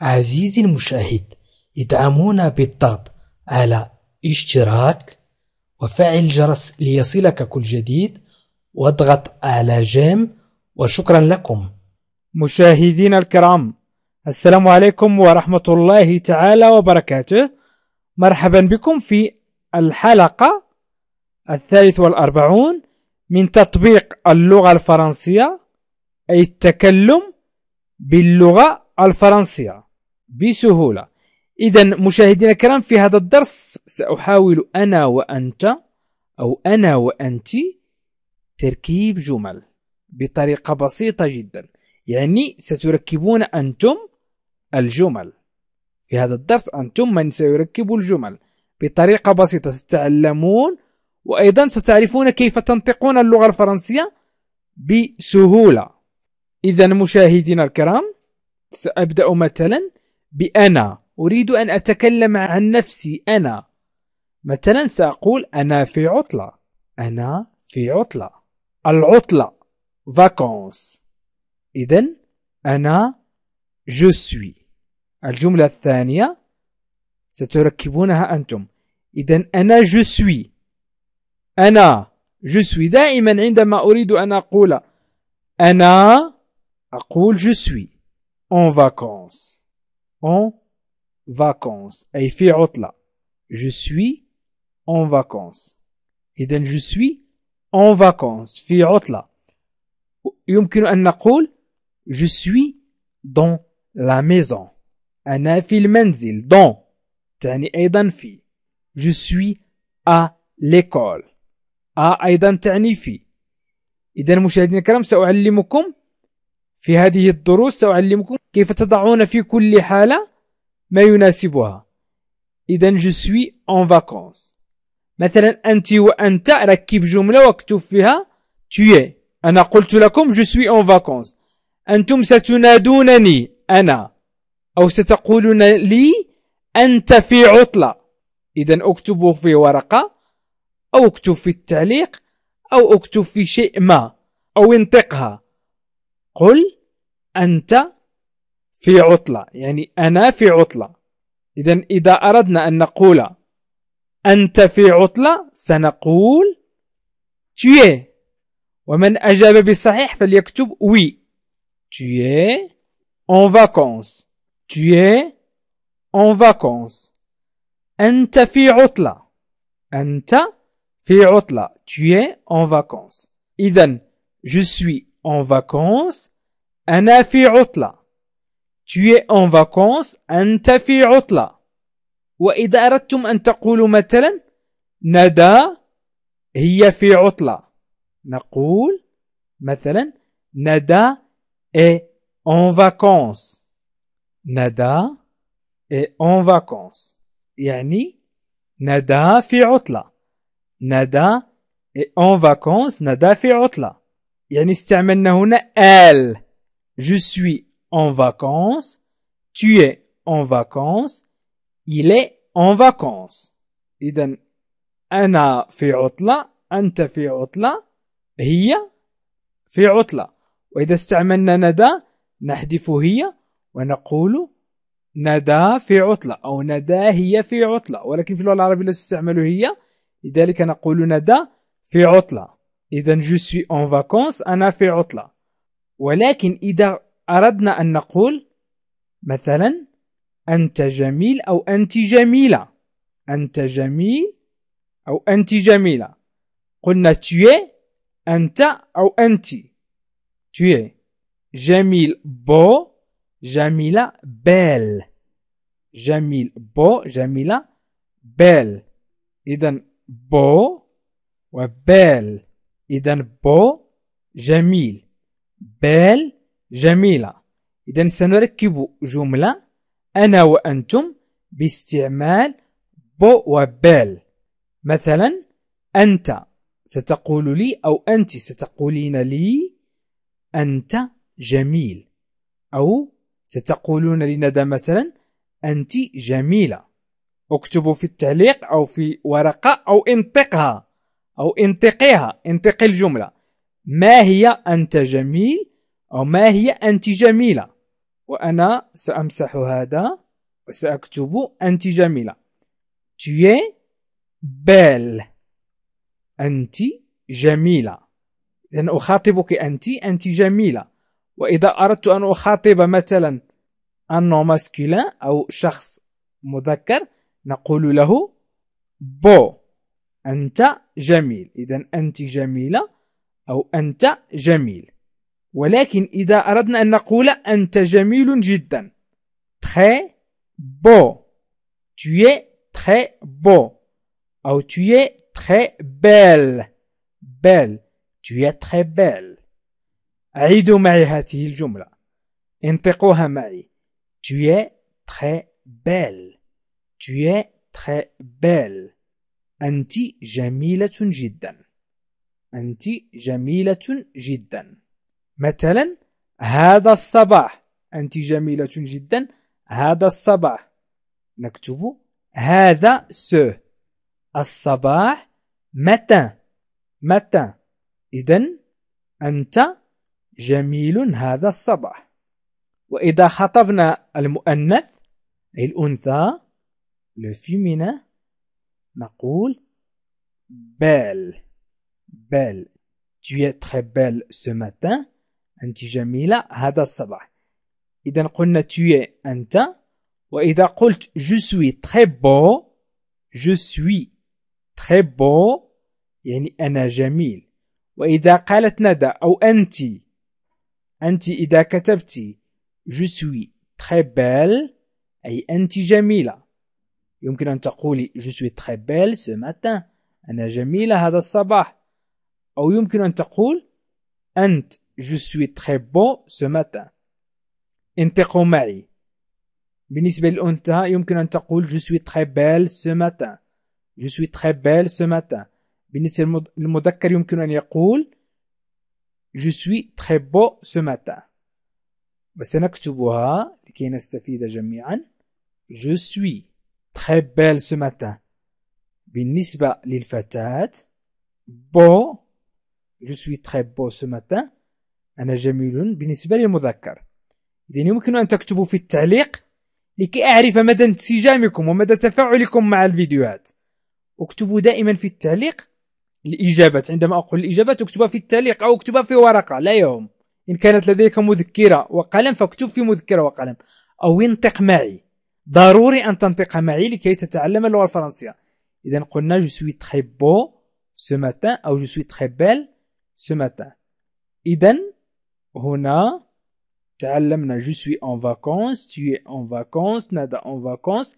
عزيزي المشاهد ادعمونا بالضغط على اشتراك وفعل الجرس ليصلك كل جديد واضغط على جيم وشكرا لكم مشاهدينا الكرام السلام عليكم ورحمة الله تعالى وبركاته مرحبا بكم في الحلقة الثالث والأربعون من تطبيق اللغة الفرنسية أي التكلم باللغة الفرنسية بسهولة إذا مشاهدينا الكرام في هذا الدرس سأحاول أنا وأنت أو أنا وأنت تركيب جمل بطريقة بسيطة جدا يعني ستركبون أنتم الجمل في هذا الدرس أنتم من سيركب الجمل بطريقة بسيطة ستتعلمون وأيضا ستعرفون كيف تنطقون اللغة الفرنسية بسهولة إذا مشاهدينا الكرام سأبدأ مثلا بأنا أريد أن أتكلم عن نفسي أنا مثلا سأقول أنا في عطلة أنا في عطلة العطلة vacances إذا أنا je suis الجملة الثانية ستركبونها أنتم إذا أنا je suis أنا je suis دائما عندما أريد أن أقول أنا أقول je suis en vacances en vacances أي في عطلة je suis en vacances إذن je suis en vacances في عطلة يمكن أن نقول je suis dans la maison أنا في المنزل dans تعني أيضا في je suis à l'école أ أيضا تعني في إذا مشاهدينا الكرام سأعلمكم في هذه الدروس سأعلمكم كيف تضعون في كل حالة ما يناسبها إذا جو سوي en فاكونس مثلا أنت وأنت ركب جملة واكتب فيها es أنا قلت لكم جو سوي en فاكونس أنتم ستنادونني أنا أو ستقولون لي أنت في عطلة إذا أكتب في ورقة أو أكتب في التعليق أو أكتب في شيء ما أو انطقها قل أنت في عطلة يعني أنا في عطلة إذا إذا أردنا أن نقول أنت في عطلة سنقول tu ومن أجاب بالصحيح فليكتب oui tu es en vacances tu es en vacances أنت في عطلة أنت في عطلة tu es en vacances إذا je suis en vacances أنا في عطلة tu es en vacances أنت في عطلة وإذا أردتم أن تقولوا مثلا ندى هي في عطلة نقول مثلا ندى est en vacances ندى est en vacances يعني ندى في عطلة ندى est en vacances ندى في عطلة يعني استعملنا هنا ال je suis en فاكونس tu es en vacances il est en vacances اذا انا في عطله انت في عطله هي في عطله واذا استعملنا ندى نحذف هي ونقول ندى في عطله او ندى هي في عطله ولكن في اللغه العربيه لا تستعمل هي لذلك نقول ندى في عطله إذا جو سوي أون فاكونس أنا في عطلة ولكن إذا أردنا أن نقول مثلا أنت جميل أو أنت جميلة أنت جميل أو أنت جميلة قلنا تي أنت أو أنت تي جميل بو جميلة بيل جميل بو جميلة بيل إذا بو وبيل إذا بو جميل بال جميلة إذا سنركب جملة أنا وأنتم باستعمال بو وبال مثلا أنت ستقول لي أو أنت ستقولين لي أنت جميل أو ستقولون لندى مثلا أنت جميلة اكتبوا في التعليق أو في ورقة أو انطقها أو انطقيها انطقي الجملة ما هي أنت جميل أو ما هي أنت جميلة وأنا سأمسح هذا وسأكتب أنت جميلة tu es belle أنت جميلة إذا أخاطبك أنت أنت جميلة وإذا أردت أن أخاطب مثلا أنو ماسكولين أو شخص مذكر نقول له بو أنت جميل إذا أنت جميلة أو أنت جميل ولكن إذا أردنا أن نقول أنت جميل جدا تخي بو tu es très beau أو tu es très belle تي tu es très belle عيدوا معي هذه الجملة انطقوها معي tu es très تي tu es très belle أنت جميلة جدا. أنت جميلة جدا. مثلا هذا الصباح أنت جميلة جدا هذا الصباح. نكتب هذا س الصباح متى متى إذا أنت جميل هذا الصباح وإذا خطبنا المؤنث الأنثى le féminin نقول بال بال tu es très belle ce matin أنت جميلة هذا الصباح إذا قلنا tu es أنت وإذا قلت je suis très beau je suis très beau يعني أنا جميل وإذا قالت ندى أو أنت أنت إذا كتبتي je suis très belle أي أنت جميلة يمكن أن تقولي je suis très belle ce matin أنا جميلة هذا الصباح أو يمكن أن تقول أنت je suis très beau ce matin انطقوا معي بالنسبة للأنثى يمكن أن تقول je suis très belle ce matin je suis très belle ce matin بالنسبة للمذكر يمكن أن يقول je suis très beau ce matin وسنكتبها لكي نستفيد جميعا je suis très belle ce matin. بالنسبة للفتاة بو je suis très beau ce matin أنا جميل بالنسبة للمذكر إذن يمكن أن تكتبوا في التعليق لكي أعرف مدى انسجامكم ومدى تفاعلكم مع الفيديوهات اكتبوا دائما في التعليق الإجابات عندما أقول الإجابات اكتبها في التعليق أو اكتبها في ورقة لا يهم إن كانت لديك مذكرة وقلم فاكتب في مذكرة وقلم أو انطق معي ضروري أن تنطق معي لكي تتعلم اللغة الفرنسية إذا قلنا جو سوي تخي بو سو ماتان أو جو سوي تخي بيل سو ماتان إذا هنا تعلمنا جو سوي أون فاكونس tu es en vacances نادا أون فاكونس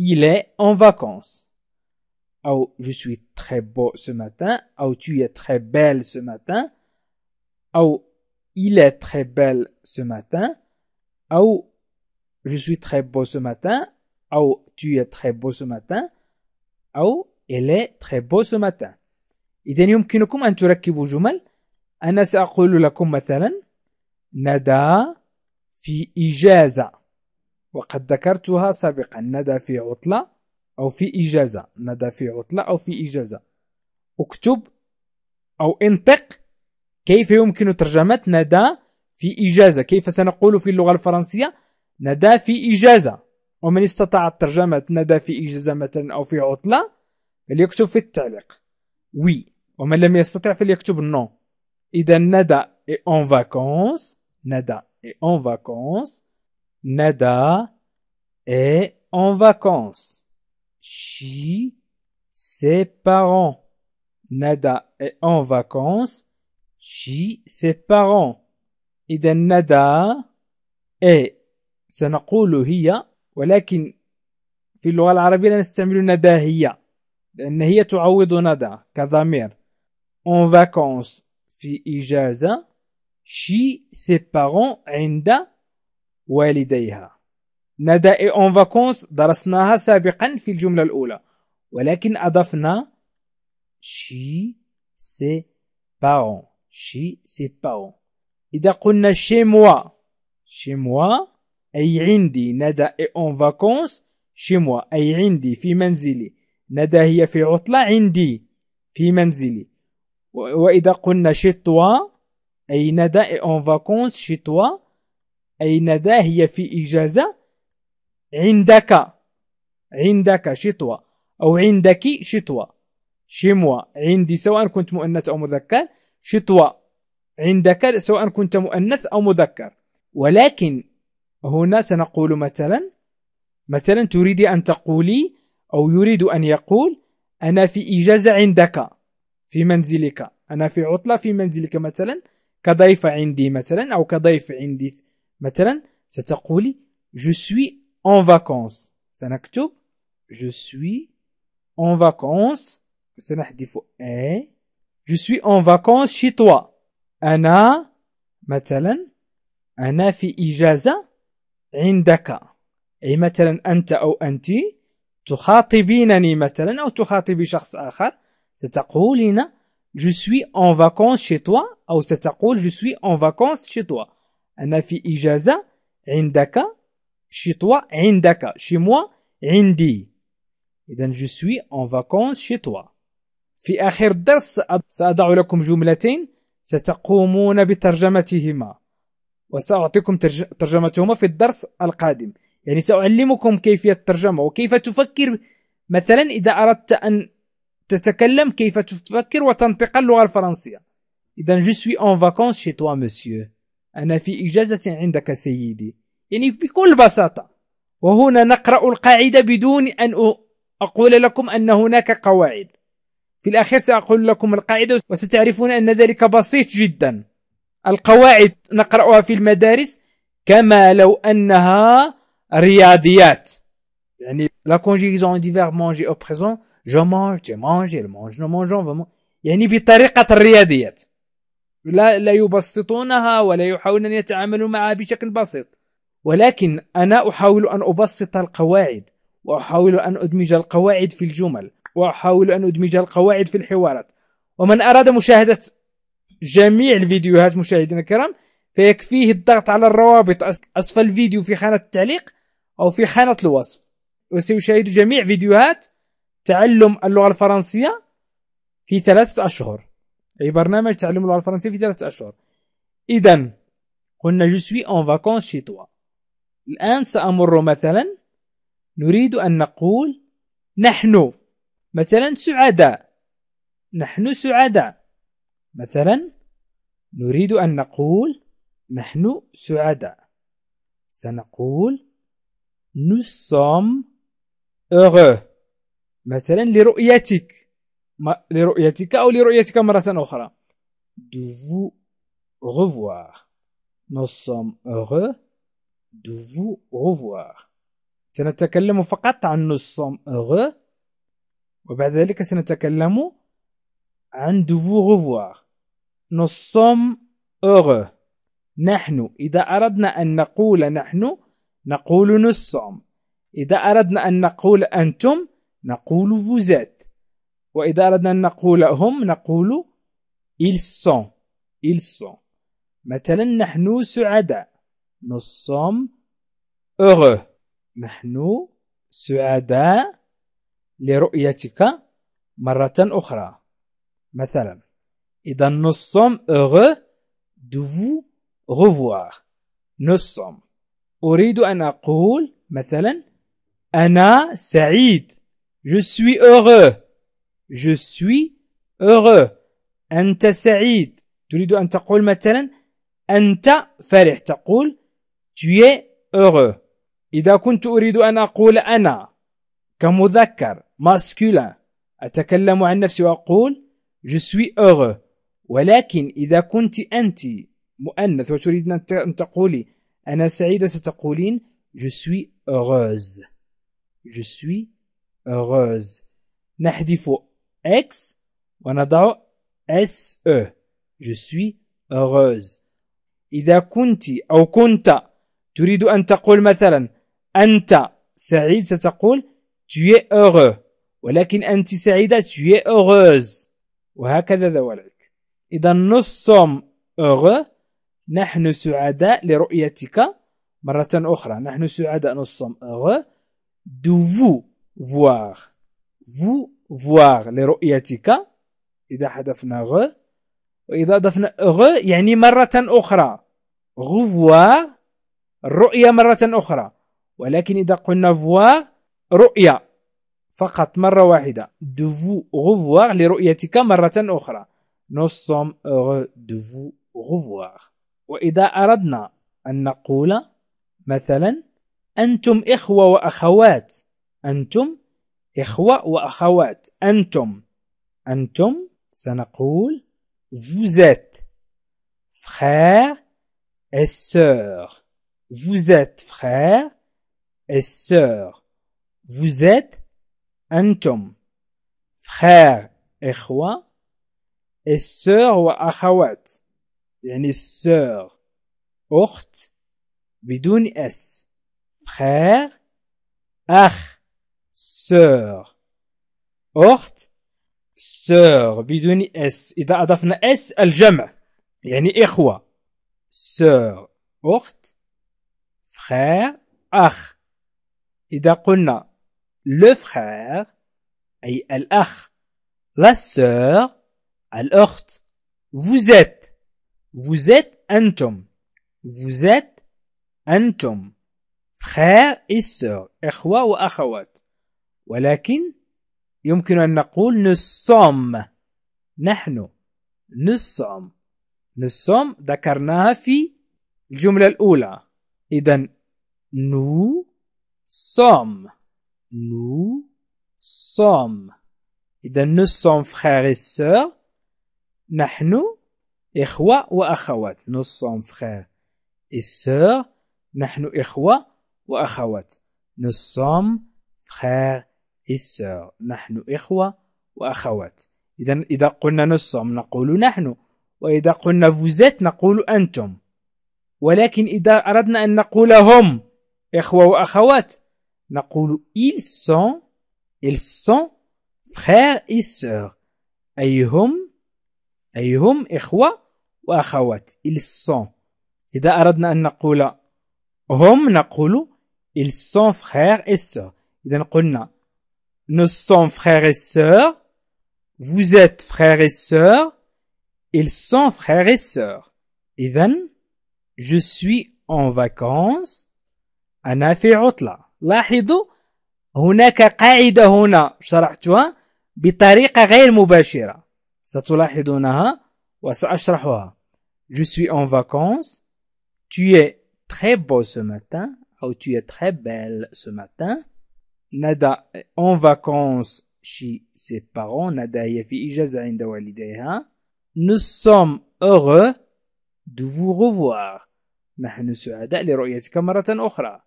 il est en vacances أو je suis très beau ce matin أو tu es très belle ce matin أو il est très belle ce matin أو je suis très beau ce matin, ou tu es très beau ce matin, أو إلي beau ce matin. إذا يمكنكم أن تركبوا جمل أنا سأقول لكم مثلا ندى في إجازة وقد ذكرتها سابقا ندى في عطلة أو في إجازة ندى في عطلة أو في إجازة اكتب أو انطق كيف يمكن ترجمة ندى في إجازة كيف سنقول في اللغة الفرنسية ندى في إجازة ومن استطاع ترجمة ندى في إجازة مثلا أو في عطلة فليكتب في التعليق وي ومن لم يستطع فليكتب نو إذا ندى إي أون فاكونس ندى إي أون فاكونس ندى إي أون فاكونس شي سي بارون ندى إي أون فاكونس شي سي بارون إذا ندى إي سنقول هي ولكن في اللغة العربية لا نستعمل ندى هي لأن هي تعوض ندى كضمير en vacances في إجازة شي سي عند والديها ندى en vacances درسناها سابقا في الجملة الأولى ولكن أضفنا شي سي شي chez إذا قلنا شي موا شي موا أي عندي ندى اون فاكونس شي موا أي عندي في منزلي ندى هي في عطلة عندي في منزلي وإذا قلنا chez أي ندى اون فاكونس chez toi أي ندى هي في إجازة عندك عندك شتوى أو عندك شتوى موا عندي سواء كنت مؤنث أو مذكر شتوى عندك سواء كنت مؤنث أو مذكر ولكن هنا سنقول مثلا مثلا تريد أن تقولي أو يريد أن يقول أنا في إجازة عندك في منزلك أنا في عطلة في منزلك مثلا كضيف عندي مثلا أو كضيف عندي مثلا ستقولي je suis en vacances سنكتب je suis en vacances سنحذف ان je suis en vacances chez toi أنا مثلا أنا في إجازة عندك أي مثلا أنت أو أنت تخاطبينني مثلا أو تخاطبي شخص آخر ستقولين je suis en vacances chez toi أو ستقول je suis en vacances chez toi أنا في إجازة عندك chez toi عندك chez moi عندي إذا je suis en vacances chez toi في آخر الدرس سأضع لكم جملتين ستقومون بترجمتهما وسأعطيكم ترجمتهما في الدرس القادم يعني سأعلمكم كيفية الترجمة وكيف تفكر مثلا إذا أردت أن تتكلم كيف تفكر وتنطق اللغة الفرنسية إذا جو سوي en فاكونس شي توا مسيو أنا في إجازة عندك سيدي يعني بكل بساطة وهنا نقرأ القاعدة بدون أن أقول لكم أن هناك قواعد في الأخير سأقول لكم القاعدة وستعرفون أن ذلك بسيط جدا القواعد نقرأها في المدارس كما لو أنها رياضيات يعني لا كونجيزون دي verbe manger او بريزون جو مونج تي manges il نو nous يعني بطريقة الرياضيات لا لا يبسطونها ولا يحاولون أن يتعاملوا معها بشكل بسيط ولكن أنا أحاول أن أبسط القواعد وأحاول أن أدمج القواعد في الجمل وأحاول أن أدمج القواعد في الحوارات ومن أراد مشاهدة جميع الفيديوهات مشاهدينا الكرام فيكفيه الضغط على الروابط أسفل الفيديو في خانة التعليق أو في خانة الوصف وسيشاهد جميع فيديوهات تعلم اللغة الفرنسية في ثلاثة أشهر أي برنامج تعلم اللغة الفرنسية في ثلاثة أشهر إذا قلنا جو سوي أون فاكونس شي توا الآن سأمر مثلا نريد أن نقول نحن مثلا سعداء نحن سعداء مثلا نريد أن نقول نحن سعداء سنقول nous sommes heureux مثلا لرؤيتك ما لرؤيتك أو لرؤيتك مرة أخرى de vous revoir nous sommes heureux de vous revoir سنتكلم فقط عن nous sommes heureux وبعد ذلك سنتكلم عن de vous revoir nous sommes heureux نحن إذا أردنا أن نقول نحن نقول nous sommes إذا أردنا أن نقول أنتم نقول vous êtes وإذا أردنا أن نقول هم نقول ils sont ils sont مثلا نحن سعداء nous sommes heureux نحن سعداء لرؤيتك مرة أخرى مثلا Et dans nous sommes heureux de vous revoir. Nous sommes. أريد أن أقول مثلا أنا سعيد. Je suis heureux. Je suis heureux. أنت سعيد. تريد أن تقول مثلا أنت فرح. تقول tu es heureux. إذا كنت أريد أن أقول أنا كمذكر masculin أتكلم عن نفسي وأقول je suis heureux ولكن إذا كنت أنت مؤنث وتريد أن تقولي أنا سعيدة ستقولين je suis heureuse je suis heureuse نحذف X ونضع SE je suis heureuse إذا كنت أو كنت تريد أن تقول مثلا أنت سعيد ستقول tu es heureux ولكن أنت سعيدة tu es heureuse وهكذا ذوالعلم إذا nous sommes heureux نحن سعداء لرؤيتك مرة أخرى نحن سعداء nous sommes heureux de vous voir vous voir لرؤيتك إذا حذفنا غ وإذا أضفنا غ يعني مرة أخرى revoir رؤية مرة أخرى ولكن إذا قلنا voir رؤية فقط مرة واحدة دو vous revoir لرؤيتك مرة أخرى Nous sommes heureux de vous revoir. وإذا أردنا أن نقول مثلا أنتم إخوة وأخوات أنتم إخوة وأخوات أنتم أنتم سنقول vous êtes frère et sœur vous êtes frère et sœur vous êtes أنتم frère إخوة السور وأخوات يعني السور أخت بدون اس خير أخ سور أخت سور بدون اس إذا أضفنا اس الجمع يعني إخوة سور أخت خير أخ إذا قلنا le frère أي الأخ لا سور الأخت vous êtes vous êtes أنتم vous êtes أنتم frère et sœur إخوة وأخوات ولكن يمكن أن نقول نصام نحن نصام نصام ذكرناها في الجملة الأولى إذا نو صام نو صام إذا نو صام frères et sœurs نحن إخوة وأخوات nous sommes frères et sœurs نحن إخوة وأخوات nous sommes frères et sœurs نحن إخوة وأخوات إذا إذا قلنا nous sommes نقول نحن وإذا قلنا vous êtes نقول أنتم ولكن إذا أردنا أن نقول هم إخوة وأخوات نقول ils sont ils sont frères et sœurs أي هم أي هم إخوة وأخوات ils sont إذا أردنا أن نقول هم نقول ils sont frères et sœurs إذا قلنا nous sommes frères et sœurs vous êtes frères et sœurs ils sont frères et sœurs إذا je suis en vacances أنا في عطلة لاحظوا هناك قاعدة هنا شرحتها بطريقة غير مباشرة Satulahidunaha wa sa'ashrahwa. Je suis en vacances. Tu es très beau ce matin. Ou tu es très belle ce matin. Nada en vacances chez ses parents. Nada yafi ijaza inda walideha. Nous sommes heureux de vous revoir. Nahnu su'ada li ru'yati kamaratan ukhra.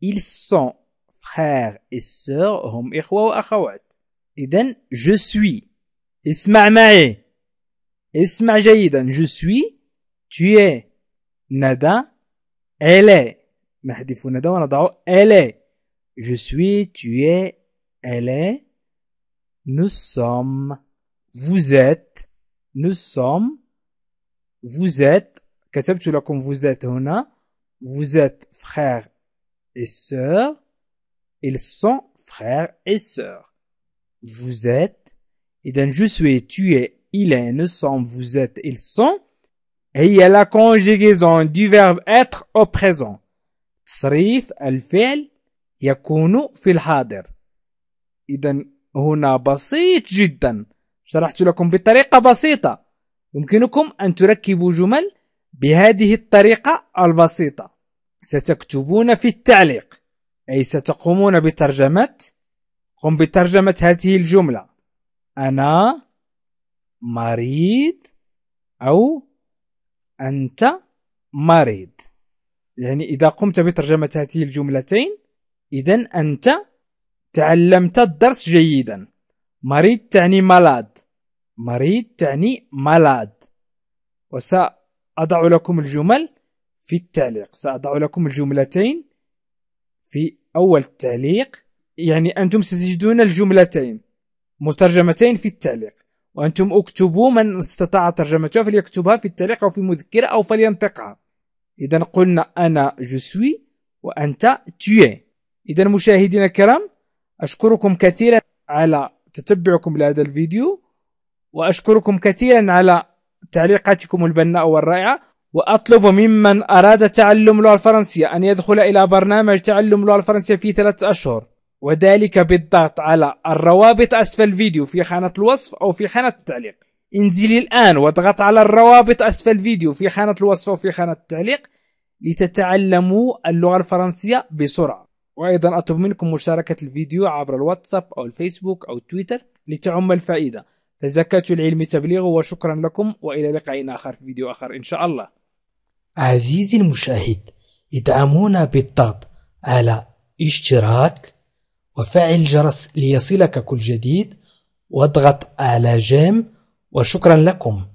Ils sont frères et sœurs. et hum ikhwa wa akhawat. Eden, je suis. اسمع معي je suis tu es Nada, elle est elle est je suis tu es elle est nous sommes vous êtes nous sommes vous êtes vous êtes هنا vous êtes frères et sœurs ils sont frères et sœurs vous êtes إذا je suis tu es il est nous sommes vous êtes ils sont هي la conjugaison du verbe être au présent تصريف الفعل يكون في الحاضر إذا هنا بسيط جدا شرحت لكم بطريقة بسيطة يمكنكم أن تركبوا جمل بهذه الطريقة البسيطة ستكتبون في التعليق أي ستقومون بترجمة قم بترجمة هذه الجملة أنا مريض أو أنت مريض يعني إذا قمت بترجمة هذه الجملتين إذا أنت تعلمت الدرس جيدا مريض تعني ملاد مريض تعني ملاد وسأضع لكم الجمل في التعليق سأضع لكم الجملتين في أول التعليق يعني أنتم ستجدون الجملتين مترجمتين في التعليق وأنتم اكتبوا من استطاع ترجمتها فليكتبها في التعليق أو في مذكرة أو فلينطقها إذا قلنا أنا جو سوي وأنت تي إذا مشاهدينا الكرام أشكركم كثيرا على تتبعكم لهذا الفيديو وأشكركم كثيرا على تعليقاتكم البناء والرائعة وأطلب ممن أراد تعلم اللغة الفرنسية أن يدخل إلى برنامج تعلم اللغة الفرنسية في ثلاثة أشهر وذلك بالضغط على الروابط أسفل الفيديو في خانة الوصف أو في خانة التعليق انزلي الآن واضغط على الروابط أسفل الفيديو في خانة الوصف أو في خانة التعليق لتتعلموا اللغة الفرنسية بسرعة وأيضا أطلب منكم مشاركة الفيديو عبر الواتساب أو الفيسبوك أو تويتر لتعم الفائدة فزكاة العلم تبليغ وشكرا لكم وإلى لقاء آخر في فيديو آخر إن شاء الله عزيزي المشاهد ادعمونا بالضغط على اشتراك وفعل جرس ليصلك كل جديد واضغط على جيم وشكرا لكم